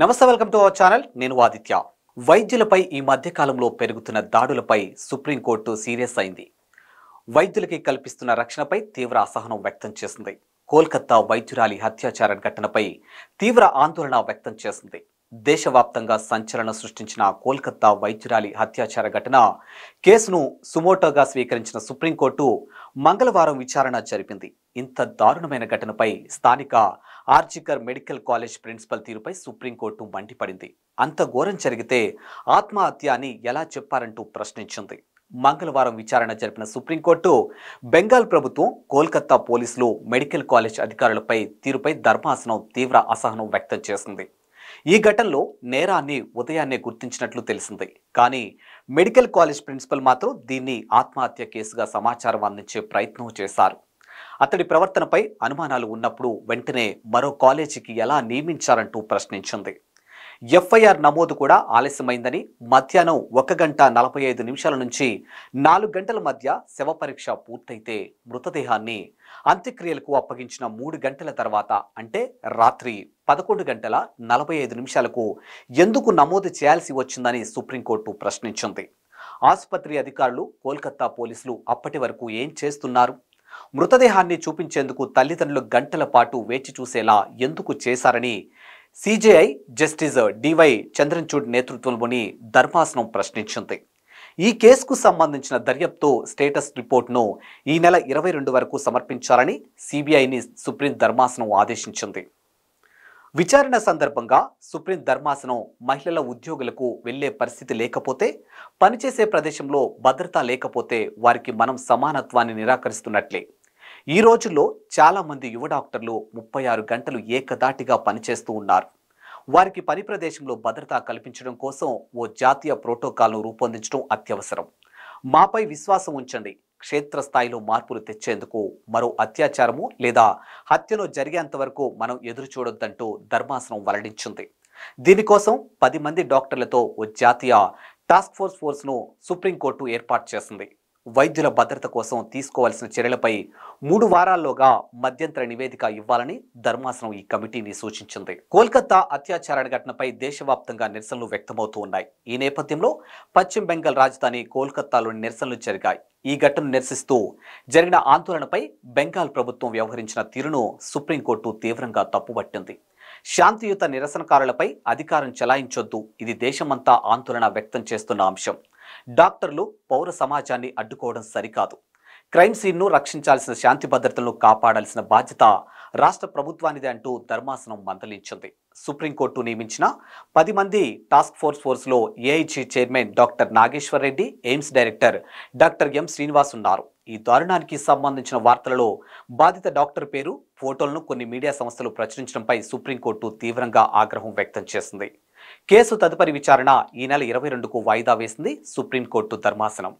నమస్తే welcome to our channel నేను ఆదిత్య వైద్యులపై ఈ మధ్యకాలంలో పెరుగుతున్న దాడులపై సుప్రీంకోర్టు సీరియస్ అయింది వైద్యులకి కల్పిస్తున్న రక్షణపై తీవ్ర అసహనం వ్యక్తం చేసింది కోల్కత్తా వైద్యురాలి హత్యాచార ఘటనపై తీవ్ర ఆందోళన వ్యక్తం చేసింది దేశవ్యాప్తంగా సంచలన సృష్టించిన కోల్కతా వైద్యురాలి హత్యాచార ఘటన కేసును సుమోటోగా స్వీకరించిన సుప్రీంకోర్టు మంగళవారం విచారణ జరిపింది ఇంత దారుణమైన ఘటనపై స్థానిక ఆర్జికర్ మెడికల్ కాలేజ్ ప్రిన్సిపల్ తీరుపై సుప్రీంకోర్టు మండిపడింది అంత ఘోరం జరిగితే ఆత్మహత్య అని ఎలా చెప్పారంటూ ప్రశ్నించింది మంగళవారం విచారణ జరిపిన సుప్రీంకోర్టు బెంగాల్ ప్రభుత్వం కోల్కతా పోలీసులు మెడికల్ కాలేజ్ అధికారులపై తీరుపై ధర్మాసనం తీవ్ర అసహనం వ్యక్తం చేసింది ఈ ఘటనలో నేరాన్ని ఉదయాన్నే గుర్తించినట్లు తెలిసింది కానీ మెడికల్ కాలేజ్ ప్రిన్సిపల్ మాత్రం దీన్ని ఆత్మహత్య కేసుగా సమాచారం అందించే ప్రయత్నం చేశారు అతడి ప్రవర్తనపై అనుమానాలు ఉన్నప్పుడు వెంటనే మరో కాలేజీకి ఎలా నియమించారంటూ ప్రశ్నించింది ఎఫ్ఐఆర్ నమోదు కూడా ఆలస్యమైందని మధ్యాహ్నం ఒక గంట నలభై ఐదు నిమిషాల నుంచి నాలుగు గంటల మధ్య శవ పరీక్ష పూర్తయితే మృతదేహాన్ని అంత్యక్రియలకు అప్పగించిన మూడు గంటల తర్వాత అంటే రాత్రి పదకొండు గంటల నలభై ఐదు నిమిషాలకు ఎందుకు నమోదు చేయాల్సి వచ్చిందని సుప్రీంకోర్టు ప్రశ్నించింది ఆసుపత్రి అధికారులు కోల్కతా పోలీసులు అప్పటి వరకు ఏం చేస్తున్నారు మృతదేహాన్ని చూపించేందుకు తల్లిదండ్రులు గంటల పాటు వేచి చూసేలా ఎందుకు చేశారని సిజేఐ జస్టిస్ డివై చంద్రన్చూడ్ నేతృత్వంలోని ధర్మాసనం ప్రశ్నించింది ఈ కేసుకు సంబంధించిన దర్యాప్తు స్టేటస్ రిపోర్ట్ను ఈ నెల ఇరవై రెండు వరకు సమర్పించాలని సిబిఐని సుప్రీం ధర్మాసనం ఆదేశించింది విచారణ సందర్భంగా సుప్రీం ధర్మాసనం మహిళల ఉద్యోగులకు వెళ్లే పరిస్థితి లేకపోతే పనిచేసే ప్రదేశంలో భద్రత లేకపోతే వారికి మనం సమానత్వాన్ని నిరాకరిస్తున్నట్లే ఈ రోజుల్లో చాలామంది యువ డాక్టర్లు ముప్పై ఆరు గంటలు ఏకదాటిగా పనిచేస్తూ ఉన్నారు వారికి పని ప్రదేశంలో భద్రత కల్పించడం కోసం ఓ జాతీయ ప్రోటోకాల్ను రూపొందించడం అత్యవసరం మాపై విశ్వాసం ఉంచండి క్షేత్రస్థాయిలో మార్పులు తెచ్చేందుకు మరో అత్యాచారము లేదా హత్యలో జరిగేంత వరకు మనం ఎదురు చూడొద్దంటూ ధర్మాసనం వెల్లడించింది దీనికోసం పది మంది డాక్టర్లతో ఓ జాతీయ టాస్క్ ఫోర్స్ ఫోర్స్ను సుప్రీంకోర్టు ఏర్పాటు చేసింది వైద్యుల భద్రత కోసం తీసుకోవాల్సిన చర్యలపై మూడు వారాల్లోగా మధ్యంతర నివేదిక ఇవ్వాలని ధర్మాసనం ఈ కమిటీని సూచించింది కోల్కతా అత్యాచారాల ఘటనపై దేశవ్యాప్తంగా నిరసనలు వ్యక్తమవుతూ ఉన్నాయి ఈ నేపథ్యంలో పశ్చిమ బెంగాల్ రాజధాని కోల్కతాలోని నిరసనలు జరిగాయి ఈ ఘటనను నిరసిస్తూ జరిగిన ఆందోళనపై బెంగాల్ ప్రభుత్వం వ్యవహరించిన తీరును సుప్రీంకోర్టు తీవ్రంగా తప్పుబట్టింది శాంతియుత నిరసనకారులపై అధికారం చెలాయించొద్దు ఇది దేశమంతా ఆందోళన వ్యక్తం చేస్తున్న అంశం డాక్టర్లు పౌర సమాజాన్ని అడ్డుకోవడం సరికాదు క్రైమ్ సీన్ను రక్షించాల్సిన శాంతి భద్రతలను కాపాడాల్సిన బాధ్యత రాష్ట్ర ప్రభుత్వానిదే అంటూ ధర్మాసనం మందలించింది సుప్రీంకోర్టు నియమించిన పది మంది టాస్క్ ఫోర్స్ ఫోర్స్లో AIG chairman doctor Nageshwar Reddy AIIMS director doctor M Srinivas ఉన్నారు ఈ దారుణానికి సంబంధించిన వార్తలలో బాధిత డాక్టర్ పేరు ఫోటోలను కొన్ని మీడియా సంస్థలు ప్రచురించడంపై సుప్రీంకోర్టు తీవ్రంగా ఆగ్రహం వ్యక్తం చేసింది కేసు తదుపరి విచారణ ఈ నెల ఇరవై రెండుకు వాయిదా వేసింది సుప్రీంకోర్టు ధర్మాసనం